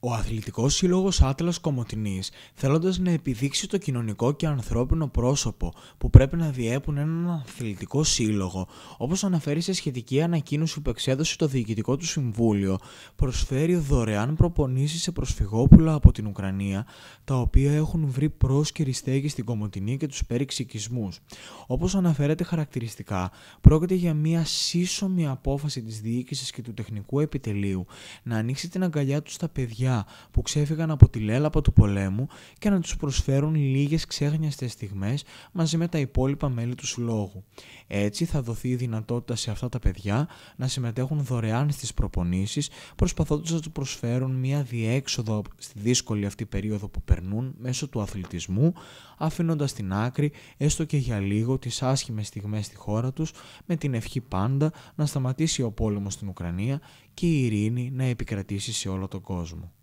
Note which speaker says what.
Speaker 1: Ο αθλητικός σύλλογος Άτλας Κομοτινή, θέλοντας να επιδείξει το κοινωνικό και ανθρώπινο πρόσωπο που πρέπει να διέπουν έναν αθλητικό σύλλογο, όπως αναφέρει σε σχετική ανακοίνωση που εξέδωσε το Διοικητικό του Συμβούλιο, προσφέρει δωρεάν προπονήσεις σε προσφυγόπουλα από την Ουκρανία, τα οποία έχουν βρει πρόσκαιρη στέγη στην Κομοτινή και τους οικισμού. Όπως αναφέρεται χαρακτηριστικά, πρόκειται για μια σύσσωμη απόφαση της διοίκησης και του τεχνικού επιτελείου να ανοίξει την αγκαλιά τους στα παιδιά παιδιά που ξέφυγαν από τη λέλαπα του πολέμου και να τους προσφέρουν λίγες ξέχνιαστες στιγμές μαζί με τα υπόλοιπα μέλη τους συλλόγου. Έτσι θα δοθεί η δυνατότητα σε αυτά τα παιδιά να συμμετέχουν δωρεάν στις προπονήσεις προσπαθώντας να τους προσφέρουν μια διέξοδο στη δύσκολη αυτή περίοδο που περνούν μέσω του αθλητισμού αφήνοντας στην άκρη έστω και για λίγο τις άσχημες στιγμές στη χώρα τους με την ευχή πάντα να σταματήσει ο πόλεμος στην Ουκρανία και η ειρήνη να επικρατήσει σε όλο τον κόσμο.